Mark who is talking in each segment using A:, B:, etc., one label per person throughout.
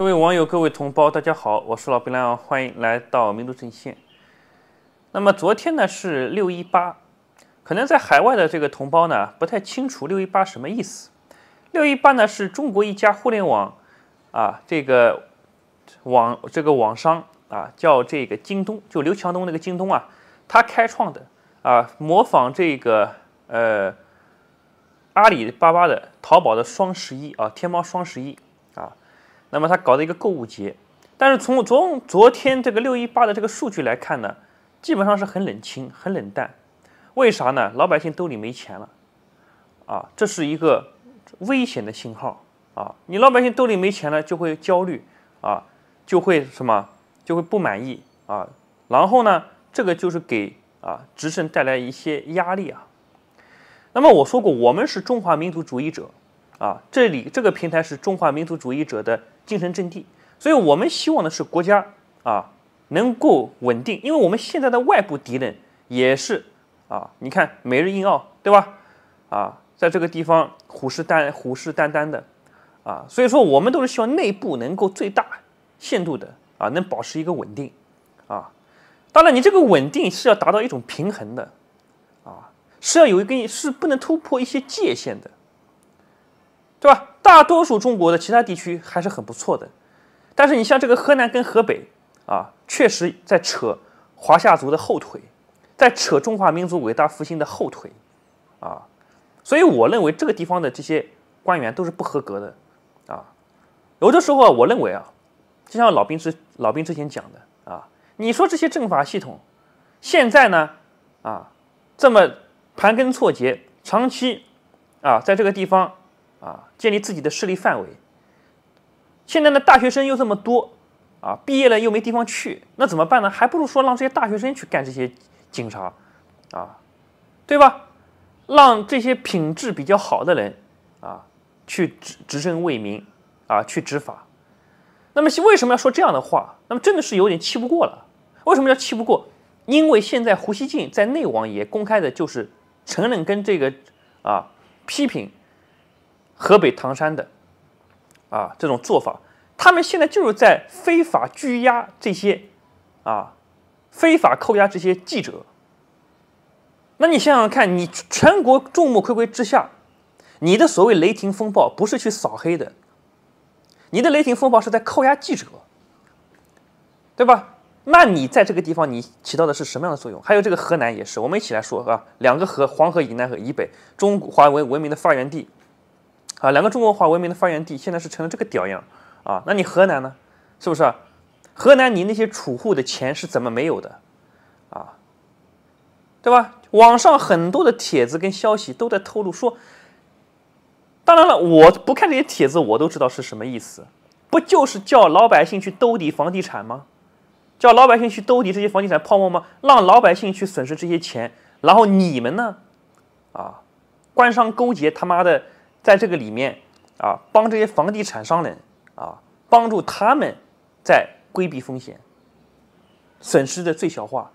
A: 各位网友，各位同胞，大家好，我是老兵亮，欢迎来到民族阵线。那么昨天呢是六一八，可能在海外的这个同胞呢不太清楚六一八什么意思。六一八呢是中国一家互联网啊这个网这个网商啊叫这个京东，就刘强东那个京东啊，他开创的啊模仿这个呃阿里巴巴的淘宝的双十一啊，天猫双十一。那么他搞的一个购物节，但是从从昨天这个六一八的这个数据来看呢，基本上是很冷清、很冷淡。为啥呢？老百姓兜里没钱了，啊，这是一个危险的信号啊！你老百姓兜里没钱了，就会焦虑啊，就会什么，就会不满意啊。然后呢，这个就是给啊执政带来一些压力啊。那么我说过，我们是中华民族主义者啊，这里这个平台是中华民族主义者的。精神阵地，所以我们希望的是国家啊能够稳定，因为我们现在的外部敌人也是啊，你看美日印澳对吧？啊，在这个地方虎视眈虎视眈眈的啊，所以说我们都是希望内部能够最大限度的啊能保持一个稳定啊，当然你这个稳定是要达到一种平衡的啊，是要有一根是不能突破一些界限的，对吧？大多数中国的其他地区还是很不错的，但是你像这个河南跟河北啊，确实在扯华夏族的后腿，在扯中华民族伟大复兴的后腿啊，所以我认为这个地方的这些官员都是不合格的啊。有的时候我认为啊，就像老兵之老兵之前讲的啊，你说这些政法系统现在呢啊这么盘根错节，长期啊在这个地方。啊，建立自己的势力范围。现在的大学生又这么多，啊，毕业了又没地方去，那怎么办呢？还不如说让这些大学生去干这些警察，啊，对吧？让这些品质比较好的人，啊，去执执政为民，啊，去执法。那么为什么要说这样的话？那么真的是有点气不过了。为什么要气不过？因为现在胡锡进在内网也公开的，就是承认跟这个啊批评。河北唐山的，啊，这种做法，他们现在就是在非法拘押这些，啊，非法扣押这些记者。那你想想看，你全国众目睽睽之下，你的所谓雷霆风暴不是去扫黑的，你的雷霆风暴是在扣押记者，对吧？那你在这个地方，你起到的是什么样的作用？还有这个河南也是，我们一起来说啊，两个河，黄河以南和以北，中华文文明的发源地。啊，两个中国化文明的发源地，现在是成了这个屌样啊！那你河南呢？是不是河南你那些储户的钱是怎么没有的？啊，对吧？网上很多的帖子跟消息都在透露说，当然了，我不看这些帖子，我都知道是什么意思，不就是叫老百姓去兜底房地产吗？叫老百姓去兜底这些房地产泡沫吗？让老百姓去损失这些钱，然后你们呢？啊，官商勾结，他妈的！在这个里面，啊，帮这些房地产商人，啊，帮助他们在规避风险，损失的最小化，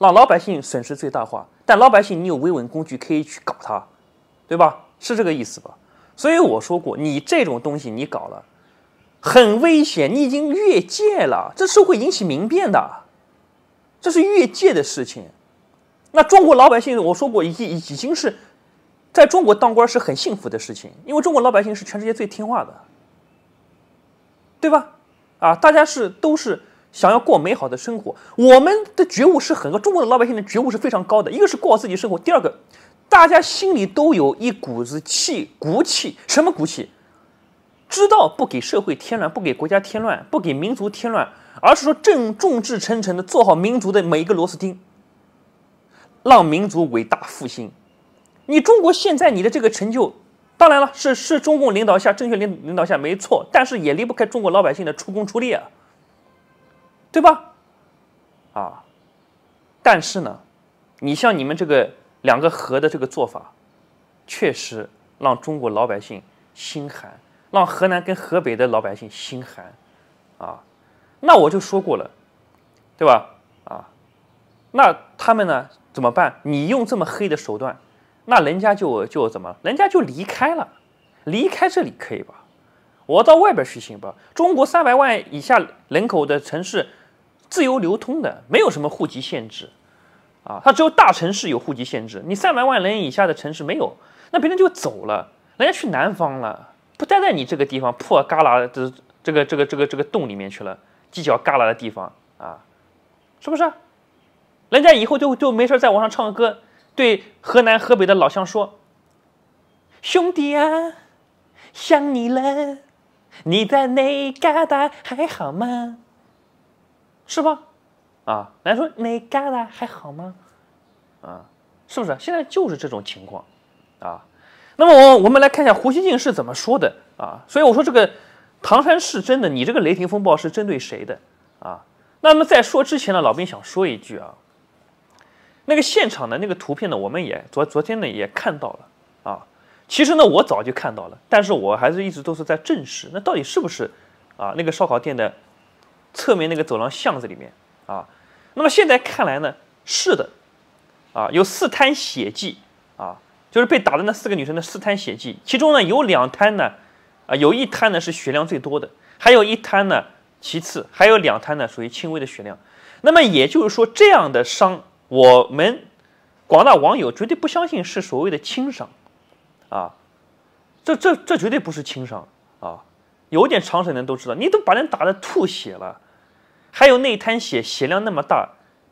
A: 让老百姓损失最大化。但老百姓，你有维稳工具可以去搞他，对吧？是这个意思吧？所以我说过，你这种东西你搞了，很危险，你已经越界了，这是会引起民变的，这是越界的事情。那中国老百姓，我说过已已已经是。在中国当官是很幸福的事情，因为中国老百姓是全世界最听话的，对吧？啊，大家是都是想要过美好的生活。我们的觉悟是很高，中国的老百姓的觉悟是非常高的。一个是过好自己生活，第二个，大家心里都有一股子气骨气，什么骨气？知道不给社会添乱，不给国家添乱，不给民族添乱，而是说正众志成城的做好民族的每一个螺丝钉，让民族伟大复兴。你中国现在你的这个成就，当然了，是是中共领导下、正确领领导下没错，但是也离不开中国老百姓的出工出力啊，对吧？啊，但是呢，你像你们这个两个和的这个做法，确实让中国老百姓心寒，让河南跟河北的老百姓心寒啊。那我就说过了，对吧？啊，那他们呢怎么办？你用这么黑的手段。那人家就就怎么？人家就离开了，离开这里可以吧？我到外边去行吧？中国三百万以下人口的城市，自由流通的，没有什么户籍限制，啊，它只有大城市有户籍限制。你三百万人以下的城市没有，那别人就走了，人家去南方了，不待在你这个地方破旮旯的这个这个这个这个洞里面去了，犄角旮旯的地方啊，是不是？人家以后就就没事在网上唱个歌。对河南河北的老乡说：“兄弟啊，想你了，你在哪旮达还好吗？是吧？啊，来说哪旮达还好吗？啊，是不是？现在就是这种情况，啊。那么我们来看一下胡锡进是怎么说的啊。所以我说这个唐山是真的，你这个雷霆风暴是针对谁的啊？那么在说之前呢，老兵想说一句啊。”那个现场的那个图片呢，我们也昨昨天呢也看到了啊。其实呢，我早就看到了，但是我还是一直都是在证实，那到底是不是啊？那个烧烤店的侧面那个走廊巷子里面啊。那么现在看来呢，是的，啊，有四滩血迹啊，就是被打的那四个女生的四滩血迹，其中呢有两滩呢，啊有一滩呢是血量最多的，还有一滩呢其次，还有两滩呢属于轻微的血量。那么也就是说，这样的伤。我们广大网友绝对不相信是所谓的轻伤，啊，这这这绝对不是轻伤啊！有点常识的人都知道，你都把人打的吐血了，还有那滩血，血量那么大，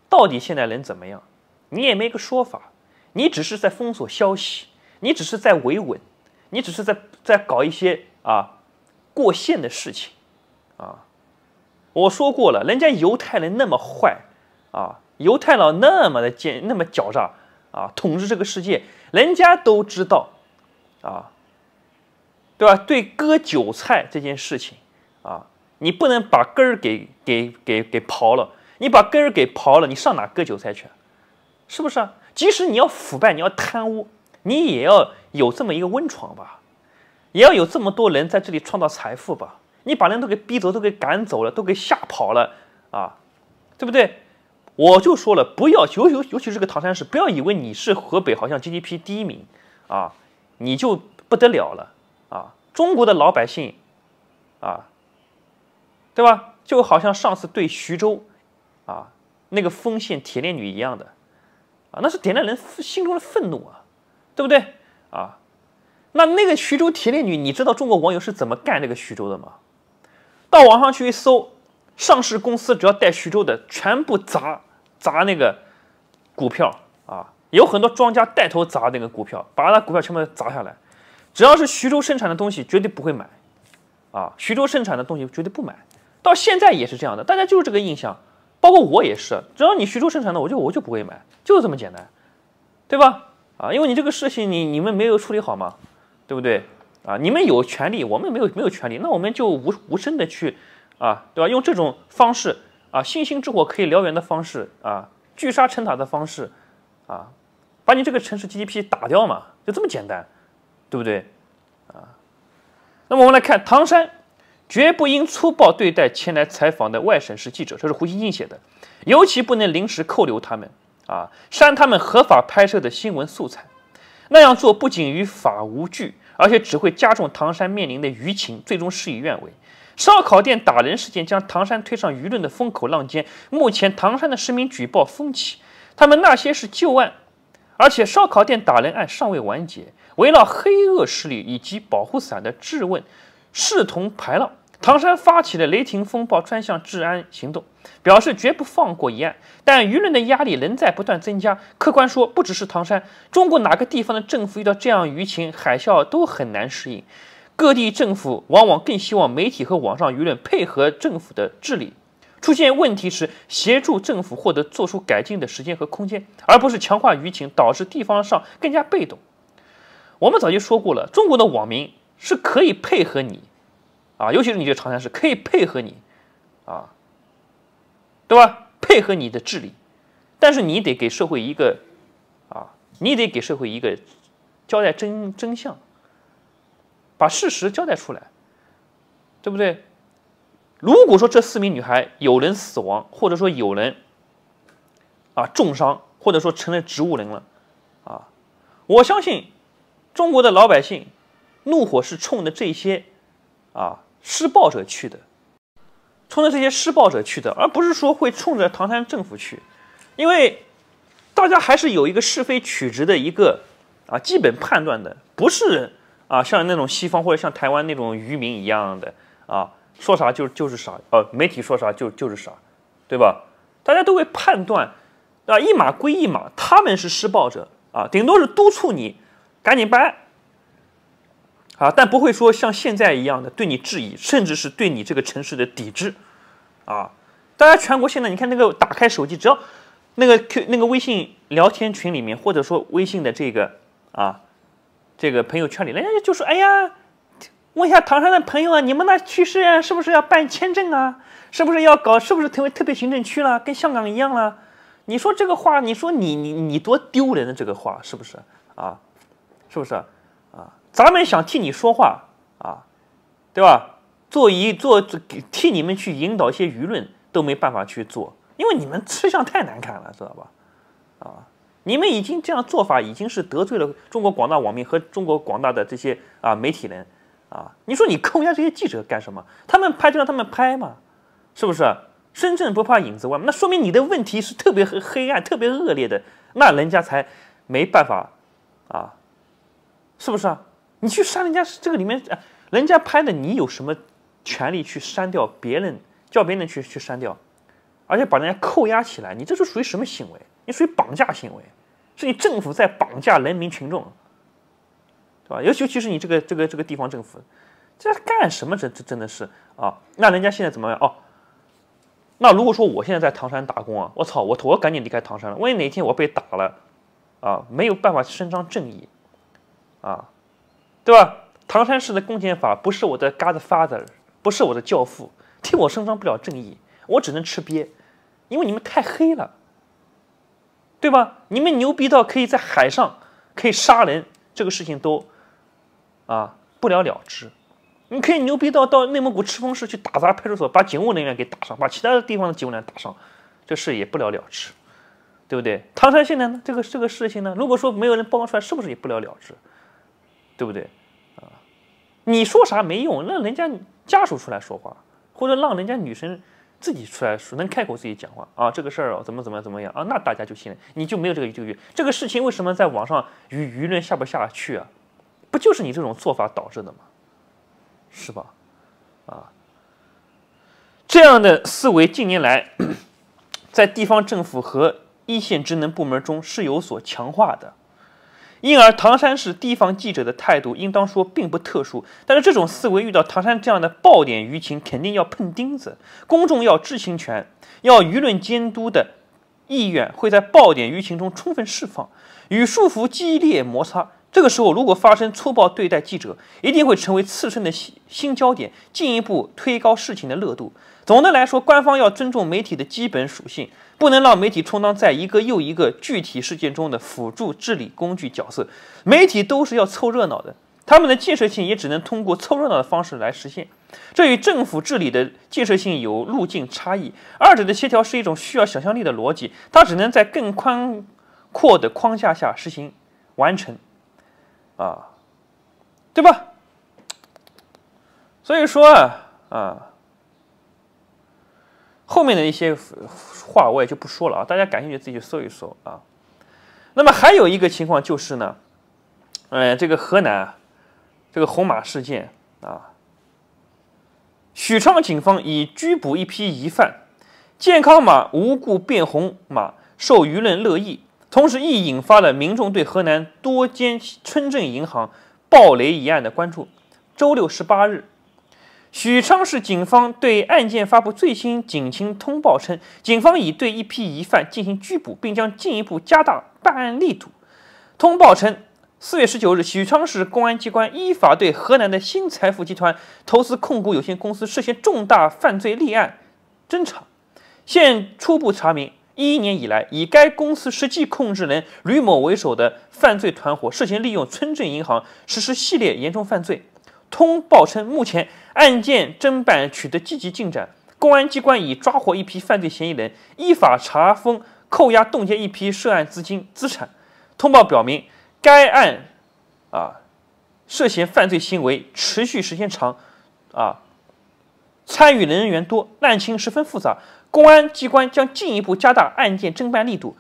A: 到底现在人怎么样？你也没个说法，你只是在封锁消息，你只是在维稳，你只是在在搞一些啊过线的事情，啊！我说过了，人家犹太人那么坏啊！犹太佬那么的奸，那么狡诈啊，统治这个世界，人家都知道，啊，对吧？对割韭菜这件事情啊，你不能把根儿给给给给刨了，你把根儿给刨了，你上哪割韭菜去？是不是啊？即使你要腐败，你要贪污，你也要有这么一个温床吧，也要有这么多人在这里创造财富吧。你把人都给逼走，都给赶走了，都给吓跑了啊，对不对？我就说了，不要尤尤尤其是个唐山市，不要以为你是河北好像 GDP 第一名，啊，你就不得了了啊！中国的老百姓，啊，对吧？就好像上次对徐州，啊，那个丰县铁链女一样的，啊，那是点燃人心中的愤怒啊，对不对？啊，那那个徐州铁链女，你知道中国网友是怎么干那个徐州的吗？到网上去一搜，上市公司只要带徐州的，全部砸。砸那个股票啊，有很多庄家带头砸那个股票，把那股票全部砸下来。只要是徐州生产的东西，绝对不会买啊。徐州生产的东西绝对不买。到现在也是这样的，大家就是这个印象，包括我也是。只要你徐州生产，的我就我就不会买，就这么简单，对吧？啊，因为你这个事情你你们没有处理好嘛，对不对？啊，你们有权利，我们没有没有权利，那我们就无无声的去啊，对吧？用这种方式。啊，星星之火可以燎原的方式啊，聚沙成塔的方式啊，把你这个城市 GDP 打掉嘛，就这么简单，对不对？啊，那么我们来看，唐山绝不应粗暴对待前来采访的外省市记者，这是胡锡进写的。尤其不能临时扣留他们啊，删他们合法拍摄的新闻素材，那样做不仅于法无据，而且只会加重唐山面临的舆情，最终事与愿违。烧烤店打人事件将唐山推上舆论的风口浪尖，目前唐山的市民举报风起，他们那些是旧案，而且烧烤店打人案尚未完结，围绕黑恶势力以及保护伞的质问势同排浪。唐山发起了雷霆风暴专项治安行动，表示绝不放过一案，但舆论的压力仍在不断增加。客观说，不只是唐山，中国哪个地方的政府遇到这样舆情海啸都很难适应。各地政府往往更希望媒体和网上舆论配合政府的治理，出现问题时协助政府获得做出改进的时间和空间，而不是强化舆情导致地方上更加被动。我们早就说过了，中国的网民是可以配合你啊，尤其是你这长沙市可以配合你啊，对吧？配合你的治理，但是你得给社会一个啊，你得给社会一个交代真真相。把事实交代出来，对不对？如果说这四名女孩有人死亡，或者说有人啊重伤，或者说成了植物人了，啊，我相信中国的老百姓怒火是冲着这些啊施暴者去的，冲着这些施暴者去的，而不是说会冲着唐山政府去，因为大家还是有一个是非曲直的一个啊基本判断的，不是。啊，像那种西方或者像台湾那种渔民一样的啊，说啥就就是啥，呃，媒体说啥就就是啥，对吧？大家都会判断，啊，一码归一码，他们是施暴者啊，顶多是督促你赶紧搬，啊，但不会说像现在一样的对你质疑，甚至是对你这个城市的抵制，啊，大家全国现在你看那个打开手机，只要那个 Q 那个微信聊天群里面，或者说微信的这个啊。这个朋友圈里，人家就说：“哎呀，问一下唐山的朋友啊，你们那去世啊，是不是要办签证啊？是不是要搞？是不是成为特别行政区了，跟香港一样了？”你说这个话，你说你你你多丢人的这个话，是不是啊？是不是啊？咱们想替你说话啊，对吧？做一做替你们去引导一些舆论都没办法去做，因为你们吃相太难看了，知道吧？啊。你们已经这样做法，已经是得罪了中国广大网民和中国广大的这些啊媒体人，啊，你说你扣押这些记者干什么？他们拍就让他们拍嘛，是不是？身正不怕影子歪那说明你的问题是特别黑暗、特别恶劣的，那人家才没办法，啊，是不是啊？你去删人家这个里面，人家拍的，你有什么权利去删掉？别人叫别人去去删掉，而且把人家扣押起来，你这是属于什么行为？你属于绑架行为，是你政府在绑架人民群众，对吧？尤其，尤其是你这个这个这个地方政府，这干什么？这这真的是啊！那人家现在怎么样哦，那如果说我现在在唐山打工啊，我操，我我赶紧离开唐山了。万一哪天我被打了啊，没有办法伸张正义啊，对吧？唐山市的公检法不是我的 Godfather，不是我的教父，替我伸张不了正义，我只能吃瘪，因为你们太黑了。对吧？你们牛逼到可以在海上可以杀人，这个事情都，啊不了了之。你可以牛逼到到内蒙古赤峰市去打砸派出所，把警务人员给打伤，把其他的地方的警务人员打伤，这事也不了了之，对不对？唐山现在呢，这个这个事情呢，如果说没有人曝光出来，是不是也不了了之，对不对？啊，你说啥没用，让人家家属出来说话，或者让人家女生。自己出来说能开口自己讲话啊，这个事儿怎么怎么怎么样啊，那大家就信了，你就没有这个这个这个事情为什么在网上舆舆论下不下去啊？不就是你这种做法导致的吗？是吧？啊，这样的思维近年来 在地方政府和一线职能部门中是有所强化的。因而，唐山市提防记者的态度，应当说并不特殊。但是，这种思维遇到唐山这样的爆点舆情，肯定要碰钉子。公众要知情权、要舆论监督的意愿，会在爆点舆情中充分释放，与束缚激烈摩擦。这个时候，如果发生粗暴对待记者，一定会成为次生的新焦点，进一步推高事情的热度。总的来说，官方要尊重媒体的基本属性。不能让媒体充当在一个又一个具体事件中的辅助治理工具角色，媒体都是要凑热闹的，他们的建设性也只能通过凑热闹的方式来实现，这与政府治理的建设性有路径差异，二者的协调是一种需要想象力的逻辑，它只能在更宽阔的框架下实行完成，啊，对吧？所以说啊啊。后面的一些话我也就不说了啊，大家感兴趣自己去搜一搜啊。那么还有一个情况就是呢，嗯，这个河南啊，这个红马事件啊，许昌警方已拘捕一批疑犯，健康码无故变红码受舆论热议，同时亦引发了民众对河南多间村镇银行暴雷一案的关注。周六十八日。许昌市警方对案件发布最新警情通报称，警方已对一批疑犯进行拘捕，并将进一步加大办案力度。通报称，四月十九日，许昌市公安机关依法对河南的新财富集团投资控股有限公司涉嫌重大犯罪立案侦查。现初步查明，一一年以来，以该公司实际控制人吕某为首的犯罪团伙涉嫌利用村镇银行实施系列严重犯罪。通报称，目前。案件侦办取得积极进展，公安机关已抓获一批犯罪嫌疑人，依法查封、扣押、冻结一批涉案资金资产。通报表明，该案啊涉嫌犯罪行为持续时间长，啊参与人员多，案情十分复杂。公安机关将进一步加大案件侦办力度，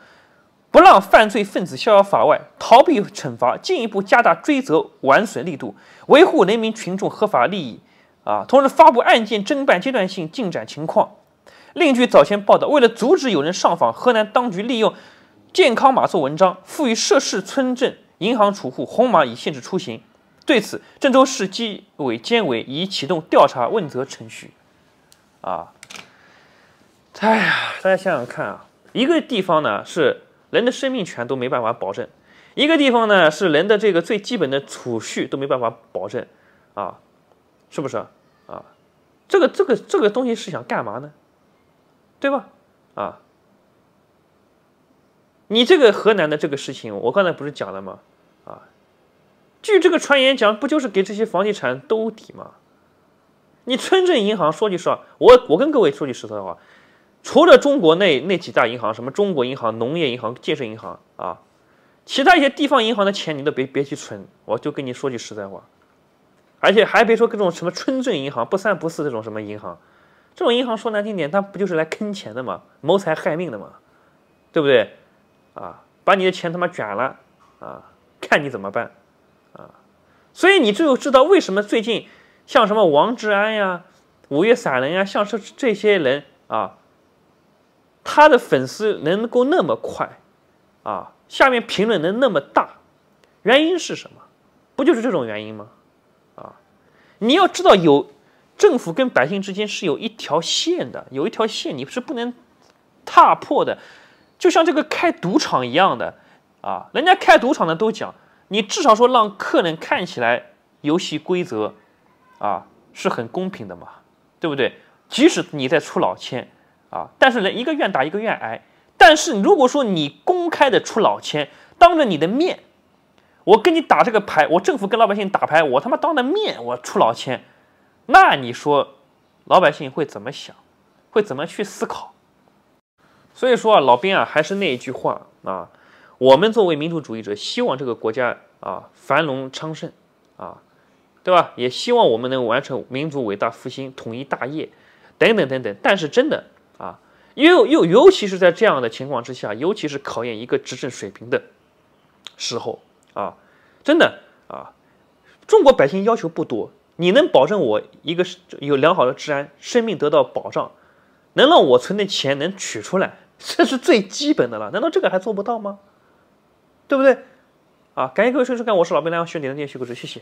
A: 不让犯罪分子逍遥法外、逃避惩罚，进一步加大追责挽损力度，维护人民群众合法利益。啊！同时发布案件侦办阶段性进展情况。另据早前报道，为了阻止有人上访，河南当局利用健康码做文章，赋予涉事村镇银行储户红码以限制出行。对此，郑州市纪委监委已启动调查问责程序。啊！哎呀，大家想想看啊，一个地方呢是人的生命权都没办法保证，一个地方呢是人的这个最基本的储蓄都没办法保证啊。是不是啊？这个这个这个东西是想干嘛呢？对吧？啊，你这个河南的这个事情，我刚才不是讲了吗？啊，据这个传言讲，不就是给这些房地产兜底吗？你村镇银行，说句实话，我我跟各位说句实在话，除了中国那那几大银行，什么中国银行、农业银行、建设银行啊，其他一些地方银行的钱，你都别别去存。我就跟你说句实在话。而且还别说各种什么村镇银行、不三不四这种什么银行，这种银行说难听点，它不就是来坑钱的吗？谋财害命的吗？对不对？啊，把你的钱他妈卷了啊！看你怎么办啊！所以你最后知道为什么最近像什么王志安呀、五月散人呀、像是这些人啊，他的粉丝能够那么快啊，下面评论能那么大，原因是什么？不就是这种原因吗？你要知道，有政府跟百姓之间是有一条线的，有一条线你是不能踏破的，就像这个开赌场一样的啊，人家开赌场的都讲，你至少说让客人看起来游戏规则啊是很公平的嘛，对不对？即使你在出老千啊，但是人一个愿打一个愿挨，但是如果说你公开的出老千，当着你的面。我跟你打这个牌，我政府跟老百姓打牌，我他妈当着面我出老千，那你说老百姓会怎么想？会怎么去思考？所以说啊，老兵啊，还是那一句话啊，我们作为民族主义者，希望这个国家啊繁荣昌盛啊，对吧？也希望我们能完成民族伟大复兴、统一大业等等等等。但是真的啊，又又尤其是在这样的情况之下，尤其是考验一个执政水平的时候。啊，真的啊，中国百姓要求不多，你能保证我一个有良好的治安，生命得到保障，能让我存的钱能取出来，这是最基本的了。难道这个还做不到吗？对不对？啊，感谢各位叔叔我是老兵来洋，学欢点赞、习言、关谢谢。